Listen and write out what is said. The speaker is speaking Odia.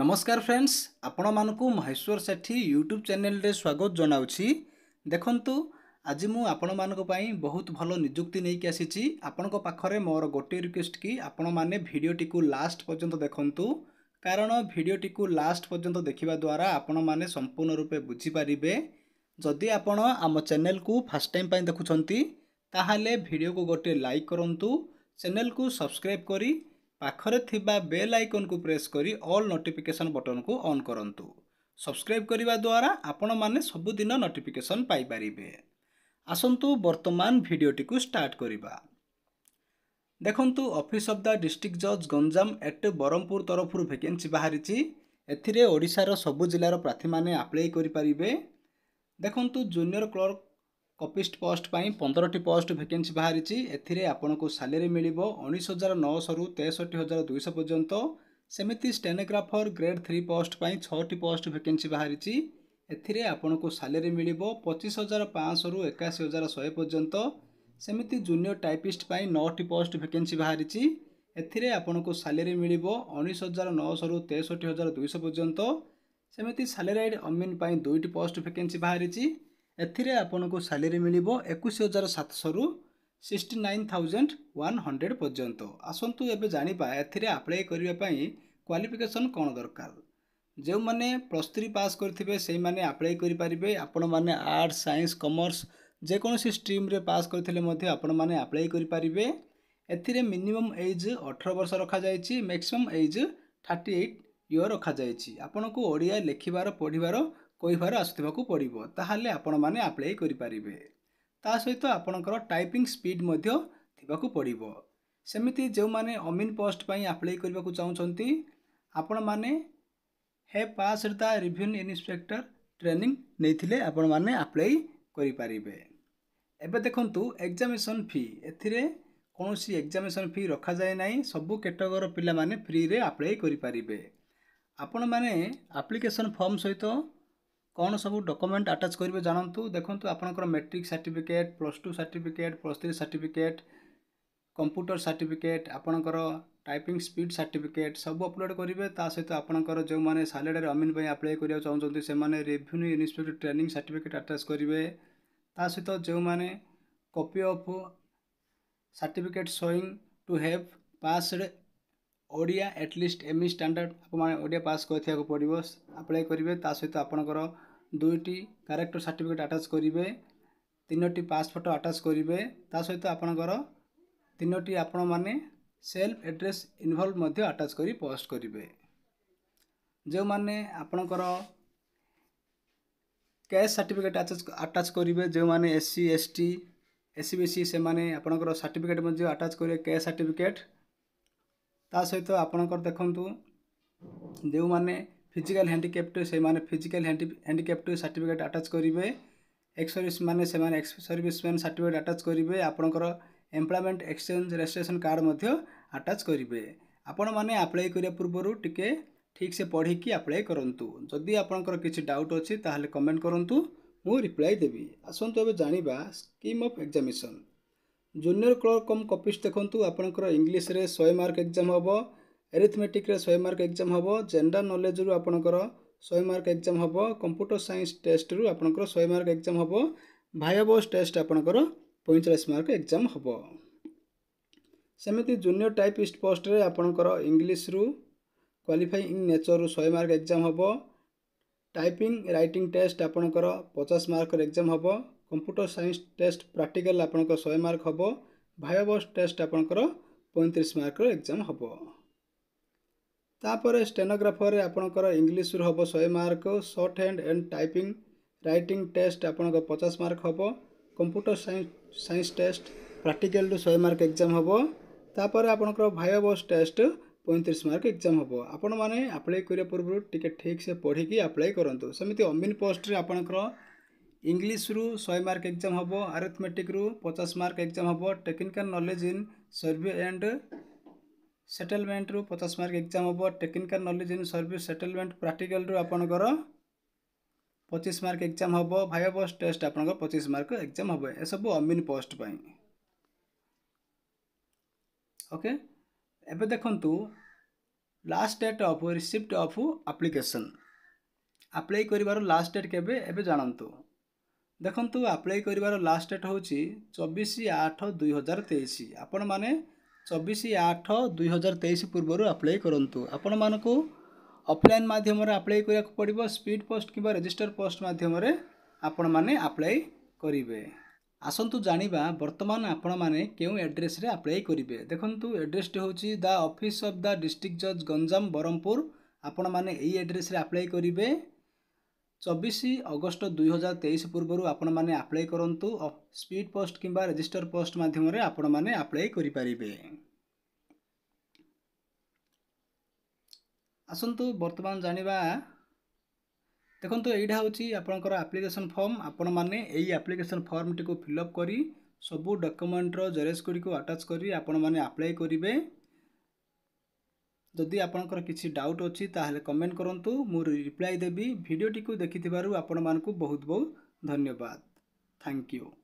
ନମସ୍କାର ଫ୍ରେଣ୍ଡସ୍ ଆପଣମାନଙ୍କୁ ମହେଶ୍ୱର ସେଠୀ ୟୁଟ୍ୟୁବ୍ ଚ୍ୟାନେଲରେ ସ୍ୱାଗତ ଜଣାଉଛି ଦେଖନ୍ତୁ ଆଜି ମୁଁ ଆପଣମାନଙ୍କ ପାଇଁ ବହୁତ ଭଲ ନିଯୁକ୍ତି ନେଇକି ଆସିଛି ଆପଣଙ୍କ ପାଖରେ ମୋର ଗୋଟିଏ ରିକ୍ୱେଷ୍ଟ କି ଆପଣମାନେ ଭିଡ଼ିଓଟିକୁ ଲାଷ୍ଟ ପର୍ଯ୍ୟନ୍ତ ଦେଖନ୍ତୁ କାରଣ ଭିଡ଼ିଓଟିକୁ ଲାଷ୍ଟ ପର୍ଯ୍ୟନ୍ତ ଦେଖିବା ଦ୍ୱାରା ଆପଣମାନେ ସମ୍ପୂର୍ଣ୍ଣ ରୂପେ ବୁଝିପାରିବେ ଯଦି ଆପଣ ଆମ ଚ୍ୟାନେଲକୁ ଫାର୍ଷ୍ଟ ଟାଇମ୍ ପାଇଁ ଦେଖୁଛନ୍ତି ତାହେଲେ ଭିଡ଼ିଓକୁ ଗୋଟିଏ ଲାଇକ୍ କରନ୍ତୁ ଚ୍ୟାନେଲକୁ ସବସ୍କ୍ରାଇବ୍ କରି ପାଖରେ ଥିବା ବେଲ୍ ଆଇକନ୍କୁ ପ୍ରେସ୍ କରି ଅଲ୍ ନୋଟିଫିକେସନ୍ ବଟନ୍କୁ ଅନ୍ କରନ୍ତୁ ସବସ୍କ୍ରାଇବ୍ କରିବା ଦ୍ୱାରା ଆପଣମାନେ ସବୁଦିନ ନୋଟିଫିକେସନ୍ ପାଇପାରିବେ ଆସନ୍ତୁ ବର୍ତ୍ତମାନ ଭିଡ଼ିଓଟିକୁ ଷ୍ଟାର୍ଟ କରିବା ଦେଖନ୍ତୁ ଅଫିସ୍ ଅଫ୍ ଦ ଡିଷ୍ଟ୍ରିକ୍ଟ ଜଜ୍ ଗଞ୍ଜାମ ଏଟ୍ ବରହମପୁର ତରଫରୁ ଭେକେନ୍ସି ବାହାରିଛି ଏଥିରେ ଓଡ଼ିଶାର ସବୁ ଜିଲ୍ଲାର ପ୍ରାର୍ଥୀମାନେ ଆପ୍ଲାଏ କରିପାରିବେ ଦେଖନ୍ତୁ ଜୁନିୟର କ୍ଲର୍କ କପିଷ୍ଟ ପୋଷ୍ଟ ପାଇଁ ପନ୍ଦରଟି ପୋଷ୍ଟ ଭେକେନ୍ସି ବାହାରିଛି ଏଥିରେ ଆପଣଙ୍କୁ ସାଲେରୀ ମିଳିବ ଉଣେଇଶ ହଜାର ନଅଶହରୁ ତେଷଠି ହଜାର ଦୁଇଶହ ପର୍ଯ୍ୟନ୍ତ ସେମିତି ଷ୍ଟେନୋଗ୍ରାଫର ଗ୍ରେଡ୍ ଥ୍ରୀ ପୋଷ୍ଟ ପାଇଁ ଛଅଟି ପୋଷ୍ଟ ଭେକେନ୍ସି ବାହାରିଛି ଏଥିରେ ଆପଣଙ୍କୁ ସାଲେରୀ ମିଳିବ ପଚିଶ ହଜାର ପାଞ୍ଚଶହରୁ ଏକାଅଶୀ ହଜାର ଶହେ ପର୍ଯ୍ୟନ୍ତ ସେମିତି ଜୁନିୟର ଟାଇପିଷ୍ଟ ପାଇଁ ନଅଟି ପୋଷ୍ଟ ଭେକେନ୍ସି ବାହାରିଛି ଏଥିରେ ଆପଣଙ୍କୁ ସାଲେରୀ ମିଳିବ ଉଣେଇଶ ହଜାର ନଅଶହରୁ ତେଷଠି ହଜାର ଦୁଇଶହ ପର୍ଯ୍ୟନ୍ତ ସେମିତି ସାଲେରାଇଡ଼ ଅମିନ୍ ପାଇଁ ଦୁଇଟି ପୋଷ୍ଟ ଭେକେନ୍ସି ବାହାରିଛି ଏଥିରେ ଆପଣଙ୍କୁ ସାଲେରୀ ମିଳିବ ଏକୋଇଶ ହଜାର ସାତଶହରୁ sixty nine thousand one hundred ପର୍ଯ୍ୟନ୍ତ ଆସନ୍ତୁ ଏବେ ଜାଣିବା ଏଥିରେ ଆପ୍ଲାଏ କରିବା ପାଇଁ କ୍ୱାଲିଫିକେସନ୍ କ'ଣ ଦରକାର ଯେଉଁମାନେ ପ୍ଲସ୍ ଥ୍ରୀ ପାସ୍ କରିଥିବେ ସେଇମାନେ ଆପ୍ଲାଏ କରିପାରିବେ ଆପଣମାନେ ଆର୍ଟ୍ସ ସାଇନ୍ସ କମର୍ସ ଯେକୌଣସି ଷ୍ଟ୍ରିମ୍ରେ ପାସ୍ କରିଥିଲେ ମଧ୍ୟ ଆପଣମାନେ ଆପ୍ଲାଏ କରିପାରିବେ ଏଥିରେ ମିନିମମ୍ ଏଜ୍ ଅଠର ବର୍ଷ ରଖାଯାଇଛି maximum age thirty eight year ରଖାଯାଇଛି ଆପଣଙ୍କୁ ଓଡ଼ିଆ ଲେଖିବାର ପଢ଼ିବାର କହିବାର ଆସୁଥିବାକୁ ପଡ଼ିବ ତାହେଲେ ଆପଣମାନେ ଆପ୍ଲାଏ କରିପାରିବେ ତା ସହିତ ଆପଣଙ୍କର ଟାଇପିଂ ସ୍ପିଡ଼୍ ମଧ୍ୟ ଥିବାକୁ ପଡ଼ିବ ସେମିତି ଯେଉଁମାନେ ଅମିନ୍ ପୋଷ୍ଟ ପାଇଁ ଆପ୍ଲାଏ କରିବାକୁ ଚାହୁଁଛନ୍ତି ଆପଣମାନେ ହେ pass the revenue inspector training ନେଇଥିଲେ ଆପଣମାନେ ଆପ୍ଲାଏ କରିପାରିବେ ଏବେ ଦେଖନ୍ତୁ ଏକ୍ଜାମିନେସନ୍ ଫି ଏଥିରେ କୌଣସି ଏକ୍ଜାମିନେସନ୍ ଫି ରଖାଯାଏ ନାହିଁ ସବୁ କ୍ୟାଟଗର ପିଲାମାନେ ଫ୍ରିରେ ଆପ୍ଲାଏ କରିପାରିବେ ଆପଣମାନେ ଆପ୍ଲିକେସନ୍ ଫର୍ମ ସହିତ କ'ଣ ସବୁ ଡକୁମେଣ୍ଟ ଆଟାଚ୍ କରିବେ ଜାଣନ୍ତୁ ଦେଖନ୍ତୁ ଆପଣଙ୍କର matric certificate plus two certificate plus three certificate computer certificate ଆପଣଙ୍କର ଟାଇପିଂ ସ୍ପିଡ୍ ସାର୍ଟିଫିକେଟ୍ ସବୁ ଅପଲୋଡ଼ କରିବେ ତା ସହିତ ଆପଣଙ୍କର ଯେଉଁମାନେ ସାଲାଡ଼ରେ ଅମିନ୍ ପାଇଁ ଆପ୍ଲାଏ କରିବାକୁ ଚାହୁଁଛନ୍ତି ସେମାନେ revenue inspector training certificate attach କରିବେ ତା ସହିତ ଯେଉଁମାନେ copy of certificate showing to have passed Odia at least M E standard ଆପଣମାନେ ଓଡ଼ିଆ ପାସ୍ କରିଥିବାକୁ ପଡ଼ିବ ଆପ୍ଲାଏ କରିବେ ତା ସହିତ ଆପଣଙ୍କର ଦୁଇଟି କ୍ୟାରେକ୍ଟର ସାର୍ଟିଫିକେଟ୍ ଆଟାଚ୍ କରିବେ ତିନୋଟି ପାସ୍ ଫଟୋ ଆଟାଚ୍ କରିବେ ତା ସହିତ ଆପଣଙ୍କର ତିନୋଟି ଆପଣମାନେ ସେଲ୍ଫ ଆଡ୍ରେସ୍ ଇନଭଲ୍ଭ ମଧ୍ୟ ଆଟାଚ୍ କରି ପୋଷ୍ଟ କରିବେ ଯେଉଁମାନେ ଆପଣଙ୍କର କ୍ୟାସ୍ ସାର୍ଟିଫିକେଟ୍ ଆଟାଚ୍ କରିବେ ଯେଉଁମାନେ S C S T S C B C ସେମାନେ ଆପଣଙ୍କର ସାର୍ଟିଫିକେଟ୍ ମଧ୍ୟ ଆଟାଚ୍ କରିବେ କ୍ୟାସ୍ ସାର୍ଟିଫିକେଟ୍ ତା ସହିତ ଆପଣଙ୍କର ଦେଖନ୍ତୁ ଯେଉଁମାନେ ଫିଜିକାଲ ହ୍ୟାଣ୍ଡିକ୍ୟାପ୍ଟ ସେମାନେ ଫିଜିକାଲ ହ୍ୟାଣ୍ଡିକ୍ୟାପ୍ଟ ସାର୍ଟିଫିକେଟ୍ ଆଟାଚ୍ କରିବେ ଏକ୍ସ ସର୍ଭିସ୍ ମାନେ ସେମାନେ ex service man certificate attach କରିବେ ଆପଣଙ୍କର ଏମ୍ପ୍ଲୟମେଣ୍ଟ ଏକ୍ସଚେଞ୍ଜ ରେଜିଷ୍ଟ୍ରେସନ୍ କାର୍ଡ଼ ମଧ୍ୟ ଆଟାଚ୍ କରିବେ ଆପଣମାନେ ଆପ୍ଲାଏ କରିବା ପୂର୍ବରୁ ଟିକେ ଠିକ୍ସେ ପଢ଼ିକି ଆପ୍ଲାଏ କରନ୍ତୁ ଯଦି ଆପଣଙ୍କର କିଛି ଡାଉଟ୍ ଅଛି ତାହେଲେ କମେଣ୍ଟ କରନ୍ତୁ ମୁଁ ରିପ୍ଲାଏ ଦେବି ଆସନ୍ତୁ ଏବେ ଜାଣିବା scheme of examination junior clerk cum copyist ଦେଖନ୍ତୁ ଆପଣଙ୍କର ଇଂଲିଶରେ ଶହେ ମାର୍କ ଏକ୍ଜାମ୍ ହେବ ଏରିଥମେଟିକ୍ରେ ଶହେ ମାର୍କ ଏକ୍ଜାମ୍ ହେବ ଜେନେରାଲ୍ ନଲେଜ୍ରୁ ଆପଣଙ୍କର ଶହେ ମାର୍କ ଏକ୍ଜାମ୍ ହେବ କମ୍ପ୍ୟୁଟର ସାଇନ୍ସ ଟେଷ୍ଟରୁ ଆପଣଙ୍କର ଶହେ ମାର୍କ ଏକ୍ଜାମ୍ ହେବ ଭାଇବସ୍ ଟେଷ୍ଟ ଆପଣଙ୍କର ପଇଁଚାଳିଶ ମାର୍କ ଏକ୍ଜାମ୍ ହେବ ସେମିତି ଜୁନିୟର୍ ଟାଇପିଷ୍ଟ ପୋଷ୍ଟରେ ଆପଣଙ୍କର ଇଂଲିଶରୁ କ୍ୱାଲିଫାଇଂ ନେଚର୍ରୁ ଶହେ ମାର୍କ ଏକ୍ଜାମ୍ ହେବ ଟାଇପିଂ ରାଇଟିଂ ଟେଷ୍ଟ ଆପଣଙ୍କର ପଚାଶ ମାର୍କର ଏକ୍ଜାମ୍ ହେବ କମ୍ପ୍ୟୁଟର ସାଇନ୍ସ ଟେଷ୍ଟ ପ୍ରାକ୍ଟିକାଲ ଆପଣଙ୍କର ଶହେ ମାର୍କ ହେବ ଭାଇବସ୍ ଟେଷ୍ଟ ଆପଣଙ୍କର ପଇଁତିରିଶ ମାର୍କର ଏକ୍ଜାମ୍ ହେବ ତାପରେ ଷ୍ଟେନୋଗ୍ରାଫରରେ ଆପଣଙ୍କର ଇଂଲିଶରୁ ହେବ ଶହେ mark shorthand and typing writing test ଆପଣଙ୍କ ପଚାଶ ମାର୍କ ହେବ କମ୍ପ୍ୟୁଟର ସାଇନ୍ସ ସାଇନ୍ସ ଟେଷ୍ଟ ପ୍ରାକ୍ଟିକାଲରୁ ଶହେ ମାର୍କ ଏକ୍ଜାମ୍ ହେବ ତାପରେ ଆପଣଙ୍କର ଭାଇବସ୍ ଟେଷ୍ଟ ପଇଁତିରିଶ ମାର୍କ ଏକ୍ଜାମ୍ ହେବ ଆପଣମାନେ ଆପ୍ଲାଏ କରିବା ପୂର୍ବରୁ ଟିକେ ଠିକ୍ସେ ପଢ଼ିକି ଆପ୍ଲାଏ କରନ୍ତୁ ସେମିତି ଅମିନ ପୋଷ୍ଟରେ ଆପଣଙ୍କର ଇଂଲିଶରୁ ଶହେ ମାର୍କ ଏକ୍ଜାମ୍ ହେବ ଆରିଥମେଟିକ୍ରୁ ପଚାଶ ମାର୍କ ଏକ୍ଜାମ୍ ହେବ technical knowledge in survey and ସେଟେଲମେଣ୍ଟରୁ ପଚାଶ ମାର୍କ ଏକ୍ଜାମ୍ ହେବ technical knowledge in service settlement ପ୍ରାକ୍ଟିକାଲ୍ରୁ ଆପଣଙ୍କର ପଚିଶ ମାର୍କ ଏକ୍ଜାମ୍ ହେବ ଭାଇବା ବସ୍ ଟେଷ୍ଟ ଆପଣଙ୍କର ପଚିଶ ମାର୍କ ଏକ୍ଜାମ୍ ହେବ ଏସବୁ ଅମିନ୍ ପୋଷ୍ଟ ପାଇଁ ଓକେ ଏବେ ଦେଖନ୍ତୁ last date of receipt of application apply କରିବାର ଲାଷ୍ଟ ଡେଟ୍ କେବେ ଏବେ ଜାଣନ୍ତୁ ଦେଖନ୍ତୁ ଆପ୍ଲାଏ କରିବାର ଲାଷ୍ଟ ଡେଟ୍ ହେଉଛି ଚବିଶ ଆଠ ଦୁଇ ହଜାର ତେଇଶ ଆପଣମାନେ ଚବିଶ ଆଠ ଦୁଇ ହଜାର ତେଇଶ ପୂର୍ବରୁ ଆପ୍ଲାଏ କରନ୍ତୁ ଆପଣମାନଙ୍କୁ ଅଫଲାଇନ୍ ମାଧ୍ୟମରେ ଆପ୍ଲାଏ କରିବାକୁ ପଡ଼ିବ ସ୍ପିଡ଼୍ ପୋଷ୍ଟ କିମ୍ବା ରେଜିଷ୍ଟର ପୋଷ୍ଟ ମାଧ୍ୟମରେ ଆପଣମାନେ ଆପ୍ଲାଏ କରିବେ ଆସନ୍ତୁ ଜାଣିବା ବର୍ତ୍ତମାନ ଆପଣମାନେ କେଉଁ ଆଡ୍ରେସ୍ରେ ଆପ୍ଲାଏ କରିବେ ଦେଖନ୍ତୁ ଆଡ୍ରେସ୍ଟି ହେଉଛି the office of the district ଜଜ୍ ଗଞ୍ଜାମ ବ୍ରହ୍ମପୁର ଆପଣମାନେ ଏଇ ଆଡ୍ରେସ୍ରେ ଆପ୍ଲାଏ କରିବେ ଚବିଶ ଅଗଷ୍ଟ ଦୁଇହଜାର ତେଇଶ ପୂର୍ବରୁ ଆପଣମାନେ ଆପ୍ଲାଏ କରନ୍ତୁ ସ୍ପିଡ଼ ପୋଷ୍ଟ କିମ୍ବା ରେଜିଷ୍ଟର ପୋଷ୍ଟ ମାଧ୍ୟମରେ ଆପଣମାନେ ଆପ୍ଲାଏ କରିପାରିବେ ଆସନ୍ତୁ ବର୍ତ୍ତମାନ ଜାଣିବା ଦେଖନ୍ତୁ ଏଇଟା ହେଉଛି ଆପଣଙ୍କର ଆପ୍ଲିକେସନ୍ ଫର୍ମ ଆପଣମାନେ ଏହି ଆପ୍ଲିକେସନ୍ ଫର୍ମଟିକୁ ଫିଲ୍ଅପ୍ କରି ସବୁ ଡକ୍ୟୁମେଣ୍ଟର ଜେରେସ୍ ଗୁଡ଼ିକୁ ଆଟାଚ୍ କରି ଆପଣମାନେ ଆପ୍ଲାଏ କରିବେ ଯଦି ଆପଣଙ୍କର କିଛି ଡାଉଟ୍ ଅଛି ତାହେଲେ କମେଣ୍ଟ କରନ୍ତୁ ମୁଁ ରିପ୍ଲାଏ ଦେବି ଭିଡ଼ିଓଟିକୁ ଦେଖିଥିବାରୁ ଆପଣମାନଙ୍କୁ ବହୁତ ବହୁତ ଧନ୍ୟବାଦ ଥ୍ୟାଙ୍କ ୟୁ